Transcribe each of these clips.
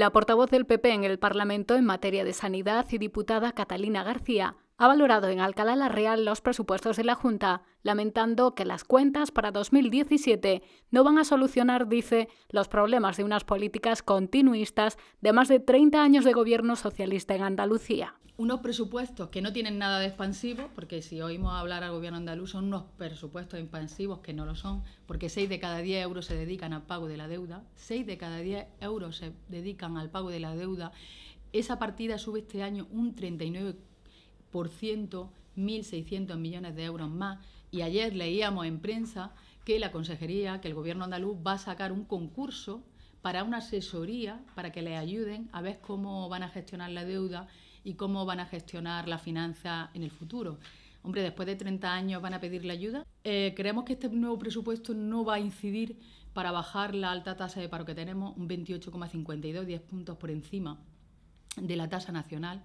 La portavoz del PP en el Parlamento en materia de sanidad y diputada Catalina García ha valorado en Alcalá la Real los presupuestos de la Junta, lamentando que las cuentas para 2017 no van a solucionar, dice, los problemas de unas políticas continuistas de más de 30 años de gobierno socialista en Andalucía. Unos presupuestos que no tienen nada de expansivo, porque si oímos hablar al gobierno andaluz son unos presupuestos expansivos que no lo son, porque 6 de cada 10 euros se dedican al pago de la deuda, 6 de cada 10 euros se dedican al pago de la deuda. Esa partida sube este año un 39 por ciento 1.600 millones de euros más. Y ayer leíamos en prensa que la Consejería, que el Gobierno andaluz va a sacar un concurso para una asesoría para que le ayuden a ver cómo van a gestionar la deuda y cómo van a gestionar la finanza en el futuro. Hombre, después de 30 años van a pedir la ayuda. Eh, creemos que este nuevo presupuesto no va a incidir para bajar la alta tasa de paro que tenemos, un 28,52, 10 puntos por encima de la tasa nacional,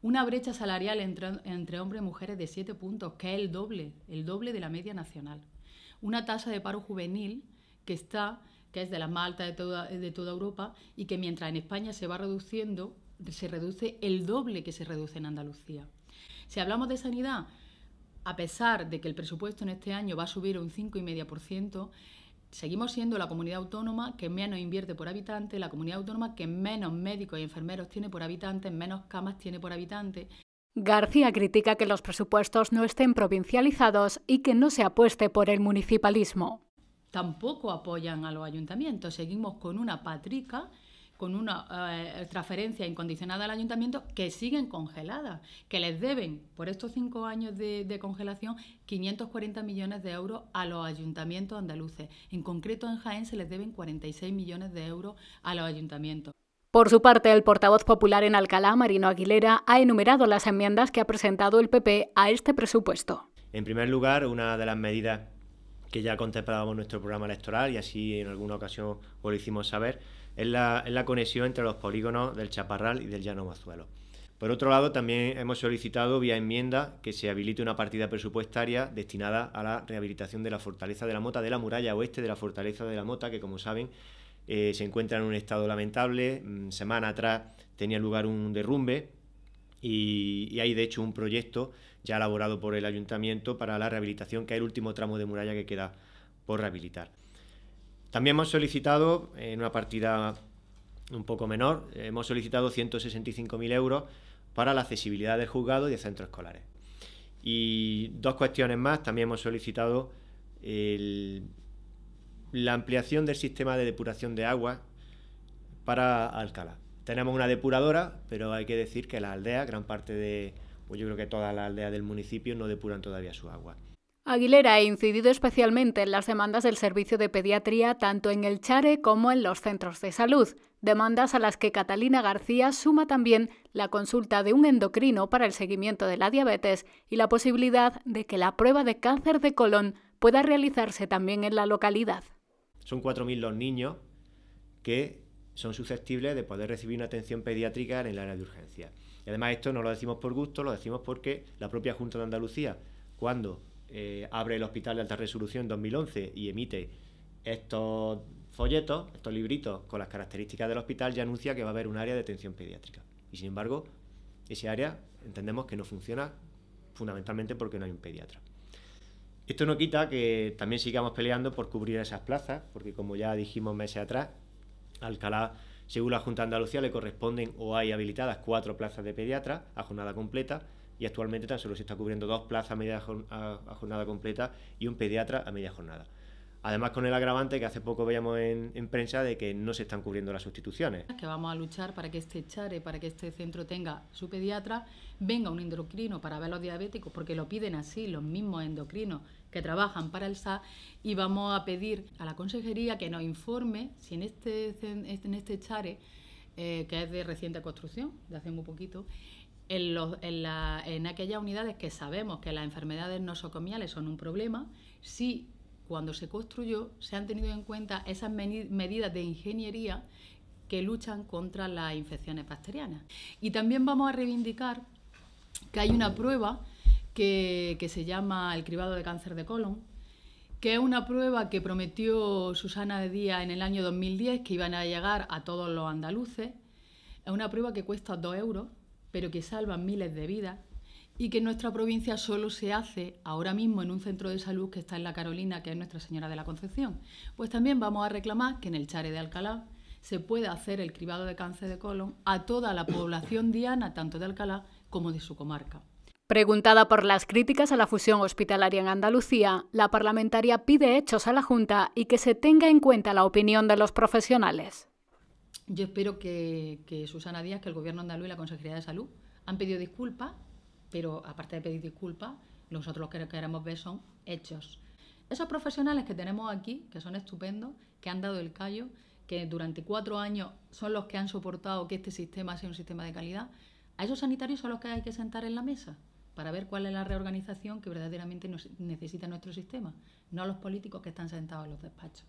una brecha salarial entre, hombres y mujeres de 7 puntos, que es el doble, el doble de la media nacional. Una tasa de paro juvenil que está que es de la más alta de toda, de toda Europa y que mientras en España se va reduciendo, se reduce el doble que se reduce en Andalucía. Si hablamos de sanidad, a pesar de que el presupuesto en este año va a subir un 5,5%, seguimos siendo la comunidad autónoma que menos invierte por habitante, la comunidad autónoma que menos médicos y enfermeros tiene por habitante, menos camas tiene por habitante. García critica que los presupuestos no estén provincializados y que no se apueste por el municipalismo. Tampoco apoyan a los ayuntamientos. Seguimos con una patrica con una eh, transferencia incondicionada al ayuntamiento que siguen congeladas, que les deben por estos cinco años de, de, congelación 540 millones de euros a los ayuntamientos andaluces. En concreto, en Jaén se les deben 46 millones de euros a los ayuntamientos. Por su parte, el portavoz popular en Alcalá, Marino Aguilera, ha enumerado las enmiendas que ha presentado el PP a este presupuesto. En primer lugar, una de las medidas que ya contemplábamos nuestro programa electoral y así en alguna ocasión os lo hicimos saber, es la, conexión entre los polígonos del Chaparral y del Llano Mazuelo. Por otro lado, también hemos solicitado vía enmienda que se habilite una partida presupuestaria destinada a la rehabilitación de la Fortaleza de la Mota, de la muralla oeste de la Fortaleza de la Mota, que como saben eh, se encuentra en un estado lamentable. Mm, semana atrás tenía lugar un derrumbe y, hay de hecho un proyecto ya elaborado por el ayuntamiento para la rehabilitación, que es el último tramo de muralla que queda por rehabilitar. También hemos solicitado, en una partida un poco menor, hemos solicitado 165.000 euros para la accesibilidad del juzgado y de centros escolares. Y dos cuestiones más, también hemos solicitado la ampliación del sistema de depuración de agua para Alcalá. Tenemos una depuradora, pero hay que decir que la aldea, gran parte de, pues yo creo que toda la aldea del municipio no depuran todavía su agua. Aguilera ha incidido especialmente en las demandas del servicio de pediatría tanto en el Chare como en los centros de salud, demandas a las que Catalina García suma también la consulta de un endocrino para el seguimiento de la diabetes y la posibilidad de que la prueba de cáncer de colon pueda realizarse también en la localidad. Son 4.000 los niños que son susceptibles de poder recibir una atención pediátrica en el área de urgencia. Y además esto no lo decimos por gusto, lo decimos porque la propia Junta de Andalucía, cuando eh, abre el Hospital de Alta Resolución en 2011 y emite estos folletos, estos libritos con las características del hospital, ya anuncia que va a haber un área de atención pediátrica. Y sin embargo, ese área entendemos que no funciona fundamentalmente porque no hay un pediatra. Esto no quita que también sigamos peleando por cubrir esas plazas, porque como ya dijimos meses atrás, Alcalá, según la Junta de Andalucía, le corresponden o hay habilitadas cuatro plazas de pediatra a jornada completa y actualmente tan solo se está cubriendo dos plazas a, a jornada completa y un pediatra a media jornada. Además, con el agravante que hace poco veíamos en, prensa de que no se están cubriendo las sustituciones. Que vamos a luchar para que este chare, para que este centro tenga su pediatra, venga un endocrino para ver los diabéticos, porque lo piden así los mismos endocrinos que trabajan para el Sa, y vamos a pedir a la consejería que nos informe si en este, en este chare, eh, que es de reciente construcción, de hace muy poquito, en, en, en, aquellas unidades que sabemos que las enfermedades nosocomiales son un problema, si cuando se construyó se han tenido en cuenta esas medidas de ingeniería que luchan contra las infecciones bacterianas. Y también vamos a reivindicar que hay una prueba que, se llama el cribado de cáncer de colon, que es una prueba que prometió Susana de Díaz en el año 2010 que iban a llegar a todos los andaluces. Es una prueba que cuesta 2 euros, pero que salva miles de vidas y que en nuestra provincia solo se hace ahora mismo en un centro de salud que está en la Carolina, que es Nuestra Señora de la Concepción. Pues también vamos a reclamar que en el Chare de Alcalá se pueda hacer el cribado de cáncer de colon a toda la población diana, tanto de Alcalá como de su comarca. Preguntada por las críticas a la fusión hospitalaria en Andalucía, la parlamentaria pide hechos a la Junta y que se tenga en cuenta la opinión de los profesionales. Yo espero que, Susana Díaz, que el Gobierno andaluz y la Consejería de Salud han pedido disculpas pero aparte de pedir disculpas, nosotros lo que queremos ver son hechos. Esos profesionales que tenemos aquí, que son estupendos, que han dado el callo, que durante cuatro años son los que han soportado que este sistema sea un sistema de calidad, a esos sanitarios son los que hay que sentar en la mesa para ver cuál es la reorganización que verdaderamente necesita nuestro sistema, no a los políticos que están sentados en los despachos.